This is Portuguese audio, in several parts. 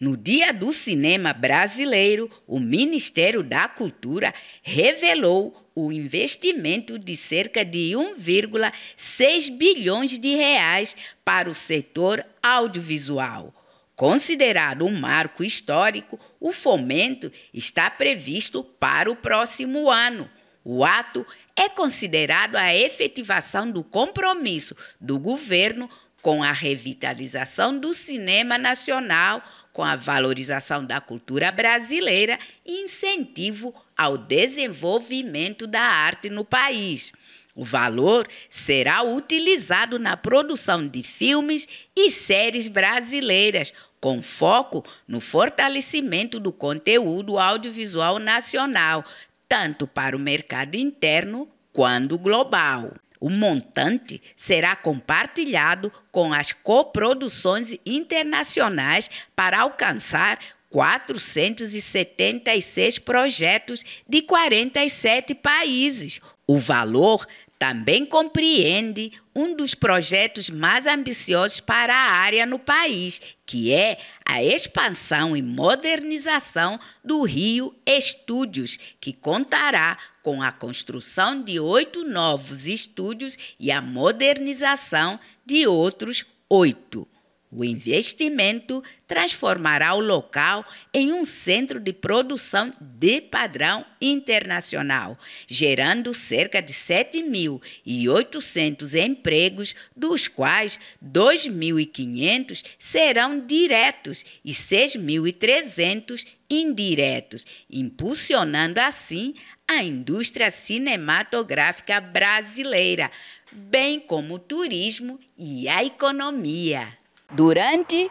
No Dia do Cinema Brasileiro, o Ministério da Cultura revelou o investimento de cerca de 1,6 bilhões de reais para o setor audiovisual. Considerado um marco histórico, o fomento está previsto para o próximo ano. O ato é considerado a efetivação do compromisso do governo com a revitalização do cinema nacional com a valorização da cultura brasileira e incentivo ao desenvolvimento da arte no país. O valor será utilizado na produção de filmes e séries brasileiras, com foco no fortalecimento do conteúdo audiovisual nacional, tanto para o mercado interno quanto global. O montante será compartilhado com as coproduções internacionais para alcançar 476 projetos de 47 países. O valor também compreende um dos projetos mais ambiciosos para a área no país, que é a expansão e modernização do Rio Estúdios, que contará com a construção de oito novos estúdios e a modernização de outros oito. O investimento transformará o local em um centro de produção de padrão internacional, gerando cerca de 7.800 empregos, dos quais 2.500 serão diretos e 6.300 indiretos, impulsionando assim a indústria cinematográfica brasileira, bem como o turismo e a economia. Durante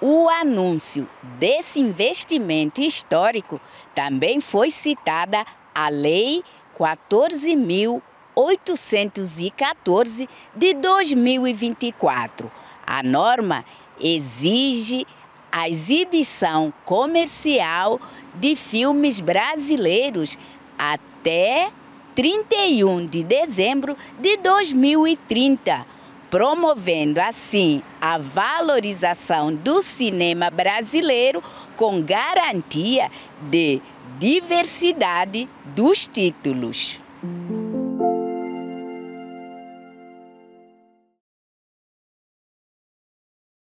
o anúncio desse investimento histórico, também foi citada a Lei 14.814 de 2024. A norma exige a exibição comercial de filmes brasileiros até 31 de dezembro de 2030, promovendo assim a valorização do cinema brasileiro com garantia de diversidade dos títulos.